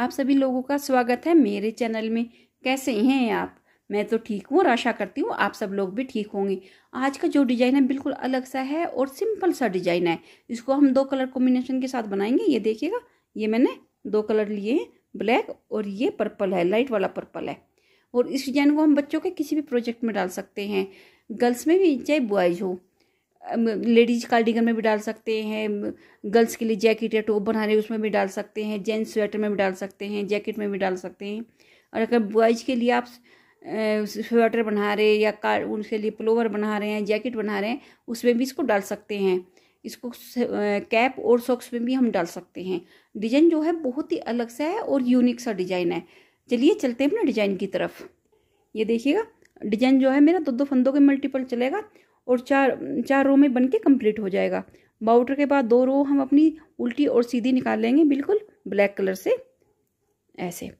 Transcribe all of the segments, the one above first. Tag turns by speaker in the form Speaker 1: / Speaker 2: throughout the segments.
Speaker 1: आप सभी लोगों का स्वागत है मेरे चैनल में कैसे हैं आप मैं तो ठीक हूँ और आशा करती हूँ आप सब लोग भी ठीक होंगे आज का जो डिज़ाइन है बिल्कुल अलग सा है और सिंपल सा डिज़ाइन है इसको हम दो कलर कॉम्बिनेशन के साथ बनाएंगे ये देखिएगा ये मैंने दो कलर लिए हैं ब्लैक और ये पर्पल है लाइट वाला पर्पल है और इस डिज़ाइन को हम बच्चों के किसी भी प्रोजेक्ट में डाल सकते हैं गर्ल्स में भी चाहे बॉयज़ हो लेडीज कार्डिगन में भी डाल सकते हैं गर्ल्स के लिए जैकेट या टॉप बना रहे उसमें भी डाल सकते हैं जेंट्स स्वेटर में भी डाल सकते हैं जैकेट में भी डाल सकते हैं और अगर बॉयज़ के लिए आप स्वेटर बना रहे या कार उनके लिए प्लोवर बना रहे हैं जैकेट बना रहे हैं उसमें भी इसको डाल सकते हैं इसको कैप और सॉक्स में भी हम डाल सकते हैं डिजाइन जो है बहुत ही अलग सा है और यूनिक सा डिजाइन है चलिए चलते हैं अपने डिजाइन की तरफ ये देखिएगा डिजाइन जो है मेरा दो दो फंदों के मल्टीपल चलेगा और चार चार रो में बन के कम्प्लीट हो जाएगा बाउटर के बाद दो रो हम अपनी उल्टी और सीधी निकाल लेंगे बिल्कुल ब्लैक कलर से ऐसे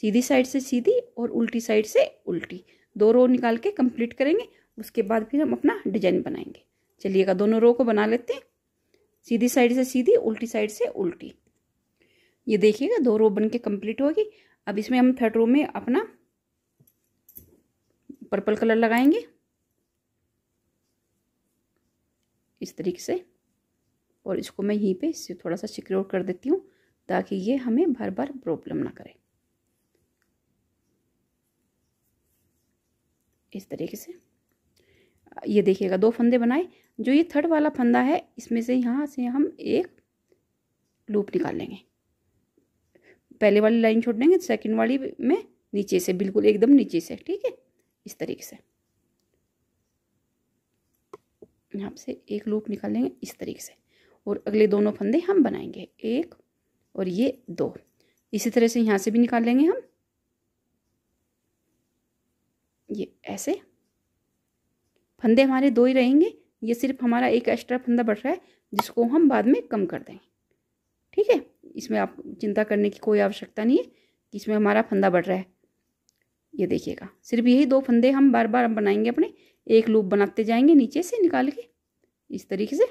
Speaker 1: सीधी साइड से सीधी और उल्टी साइड से उल्टी दो रो निकाल के कंप्लीट करेंगे उसके बाद फिर हम अपना डिजाइन बनाएंगे चलिएगा दोनों रो को बना लेते हैं सीधी साइड से सीधी उल्टी साइड से उल्टी ये देखिएगा दो रो बन के कम्प्लीट होगी अब इसमें हम थर्ड रो में अपना पर्पल कलर लगाएंगे इस तरीके से और इसको मैं यहीं पे इससे थोड़ा सा सिक्योर कर देती हूँ ताकि ये हमें बार बार प्रॉब्लम ना करे इस तरीके से ये देखिएगा दो फंदे बनाए जो ये थर्ड वाला फंदा है इसमें से यहाँ से हम एक लूप निकाल लेंगे पहले वाली लाइन छोड़ देंगे सेकंड वाली में नीचे से बिल्कुल एकदम नीचे से ठीक है इस तरीके से यहाँ से एक लूप निकाल लेंगे इस तरीके से और अगले दोनों फंदे हम बनाएंगे एक और ये दो इसी तरह से यहाँ से भी निकाल लेंगे हम ये ऐसे फंदे हमारे दो ही रहेंगे ये सिर्फ हमारा एक एक्स्ट्रा फंदा बढ़ रहा है जिसको हम बाद में कम कर देंगे ठीक है इसमें आप चिंता करने की कोई आवश्यकता नहीं है इसमें हमारा फंदा बढ़ रहा है ये देखिएगा सिर्फ यही दो फंदे हम बार बार बनाएंगे अपने एक लूप बनाते जाएंगे नीचे से निकाल के इस तरीके से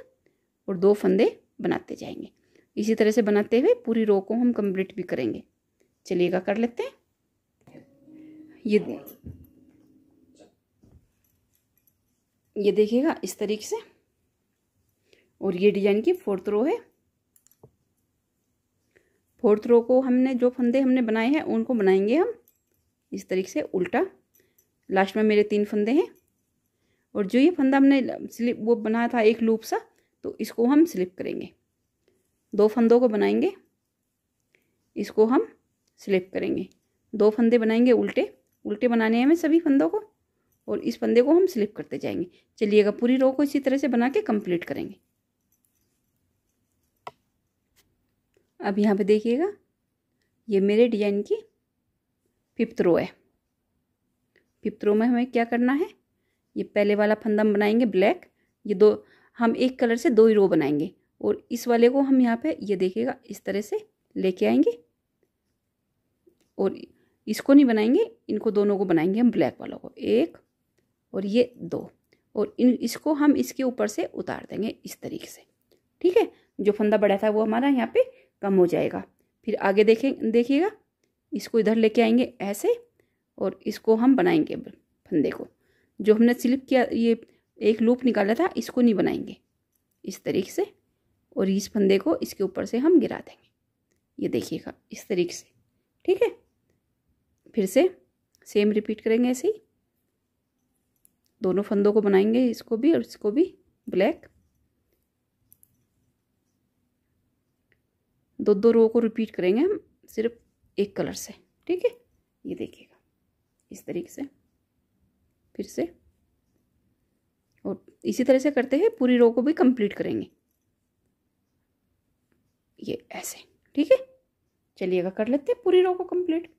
Speaker 1: और दो फंदे बनाते जाएंगे इसी तरह से बनाते हुए पूरी रो को हम कंप्लीट भी करेंगे चलिएगा कर लेते हैं ये ये देखिएगा इस तरीके से और ये डिजाइन की फोर्थ रो है फोर्थ रो को हमने जो फंदे हमने बनाए हैं उनको बनाएंगे हम इस तरीके से उल्टा लास्ट में मेरे तीन फंदे हैं और जो ये फंदा हमने स्लिप वो बनाया था एक लूप सा तो इसको हम स्लिप करेंगे दो फंदों को बनाएंगे इसको हम स्लिप करेंगे दो फंदे बनाएंगे उल्टे उल्टे बनाने हैं हमें सभी फंदों को और इस फंदे को हम स्लिप करते जाएंगे चलिएगा पूरी रो को इसी तरह से बना के कंप्लीट करेंगे अब यहाँ पे देखिएगा ये मेरे डिजाइन की फिफ्थ रो है फिफ्थ रो में हमें क्या करना है ये पहले वाला फंदा बनाएंगे ब्लैक ये दो हम एक कलर से दो ही रो बनाएंगे और इस वाले को हम यहाँ पे ये देखिएगा इस तरह से लेके आएंगे और इसको नहीं बनाएंगे इनको दोनों को बनाएंगे हम ब्लैक वालों को एक और ये दो और इन इसको हम इसके ऊपर से उतार देंगे इस तरीके से ठीक है जो फंदा बढ़ा था वो हमारा यहाँ पे कम हो जाएगा फिर आगे देखें देखिएगा इसको इधर लेके आएंगे ऐसे और इसको हम बनाएंगे फंदे को जो हमने स्लिप किया ये एक लूप निकाला था इसको नहीं बनाएंगे इस तरीके से और इस फंदे को इसके ऊपर से हम गिरा देंगे ये देखिएगा इस तरीके से ठीक है फिर से सेम रिपीट करेंगे ऐसे ही दोनों फंदों को बनाएंगे इसको भी और इसको भी ब्लैक दो दो रो को रिपीट करेंगे हम सिर्फ एक कलर से ठीक है ये देखिएगा इस तरीके से फिर से और इसी तरह से करते हैं पूरी रो को भी कंप्लीट करेंगे ये ऐसे ठीक है चलिएगा कर लेते हैं पूरी रो को कंप्लीट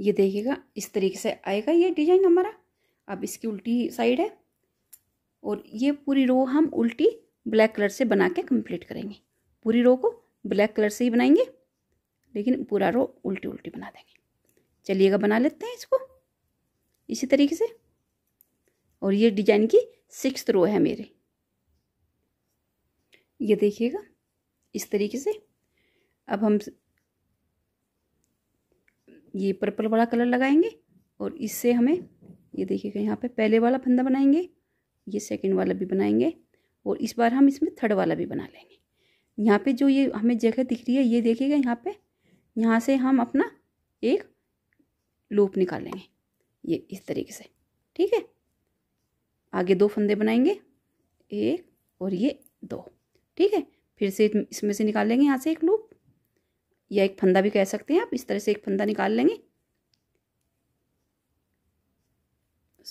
Speaker 1: ये देखिएगा इस तरीके से आएगा ये डिजाइन हमारा अब इसकी उल्टी साइड है और ये पूरी रो हम उल्टी ब्लैक कलर से बना के कंप्लीट करेंगे पूरी रो को ब्लैक कलर से ही बनाएंगे लेकिन पूरा रो उल्टी उल्टी बना देंगे चलिएगा बना लेते हैं इसको इसी तरीके से और ये डिजाइन की सिक्स रो है मेरे ये देखिएगा इस तरीके से अब हम ये पर्पल वाला कलर लगाएंगे और इससे हमें ये देखिएगा यहाँ पे पहले वाला फंदा बनाएंगे ये सेकंड वाला भी बनाएंगे और इस बार हम इसमें थर्ड वाला भी बना लेंगे यहाँ पे जो ये हमें जगह दिख रही है ये देखिएगा यहाँ पे यहाँ से हम अपना एक लूप निकालेंगे ये इस तरीके से ठीक है आगे दो फंदे बनाएंगे एक और ये दो ठीक है फिर से इसमें से निकालेंगे यहाँ से एक लूप या एक फंदा भी कह सकते हैं आप इस तरह से एक फंदा निकाल लेंगे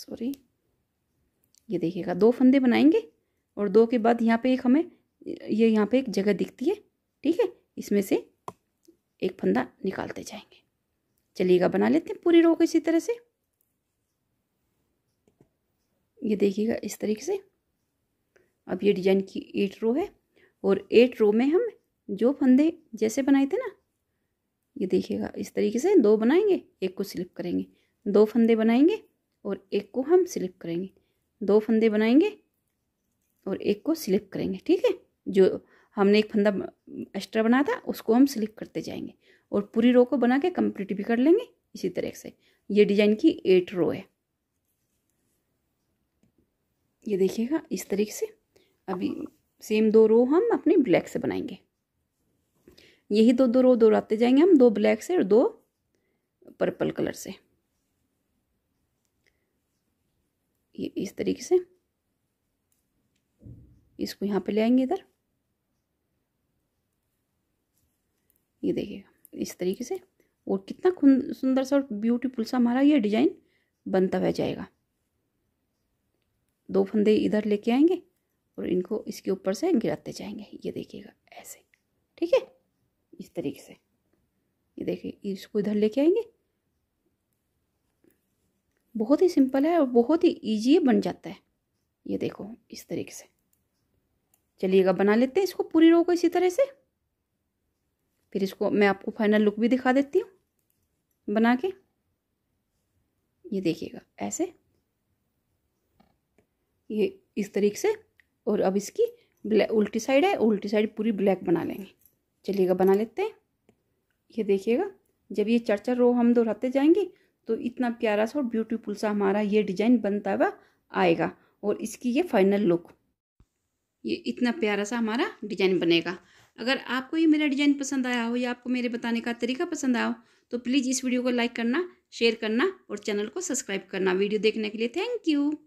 Speaker 1: सॉरी ये देखिएगा दो फंदे बनाएंगे और दो के बाद यहाँ पे एक हमें ये यहाँ पे एक जगह दिखती है ठीक है इसमें से एक फंदा निकालते जाएंगे चलिएगा बना लेते हैं पूरी रो को इसी तरह से ये देखिएगा इस तरीके से अब ये डिजाइन की एट रो है और एट रो में हम जो फंदे जैसे बनाए थे ना ये देखिएगा इस तरीके से दो बनाएंगे एक को स्लिप करेंगे दो फंदे बनाएंगे और एक को हम स्लिप करेंगे दो फंदे बनाएंगे और एक को स्लिप करेंगे ठीक है जो हमने एक फंदा एक्स्ट्रा बनाया था उसको हम स्लिप करते जाएंगे और पूरी रो को बना के कंप्लीट भी कर लेंगे इसी तरह से ये डिजाइन की एट रो है ये देखिएगा इस तरीके से अभी सेम दो रो हम अपने ब्लैक से बनाएंगे यही दो दो रो आते जाएंगे हम दो ब्लैक से और दो पर्पल कलर से ये इस तरीके से इसको यहाँ पे ले आएंगे इधर इस तरीके से और कितना सुंदर सा और ब्यूटीफुल सा हमारा ये डिज़ाइन बनता हुआ जाएगा दो फंदे इधर लेके आएंगे और इनको इसके ऊपर से गिराते जाएंगे ये देखिएगा ऐसे ठीक है इस तरीके से ये देखिए इसको इधर लेके आएंगे बहुत ही सिंपल है और बहुत ही ईजी बन जाता है ये देखो इस तरीके से चलिएगा बना लेते हैं इसको पूरी रो को इसी तरह से फिर इसको मैं आपको फाइनल लुक भी दिखा देती हूँ बना के ये देखिएगा ऐसे ये इस तरीके से और अब इसकी ब्लैक उल्टी साइड है उल्टी साइड पूरी ब्लैक बना लेंगे चलिएगा बना लेते हैं ये देखिएगा जब ये चार चार रो हम दोहराते जाएंगे तो इतना प्यारा सा और ब्यूटीफुल सा हमारा ये डिजाइन बनता हुआ आएगा और इसकी ये फाइनल लुक ये इतना प्यारा सा हमारा डिजाइन बनेगा अगर आपको ये मेरा डिज़ाइन पसंद आया हो या आपको मेरे बताने का तरीका पसंद आया हो तो प्लीज़ इस वीडियो को लाइक करना शेयर करना और चैनल को सब्सक्राइब करना वीडियो देखने के लिए थैंक यू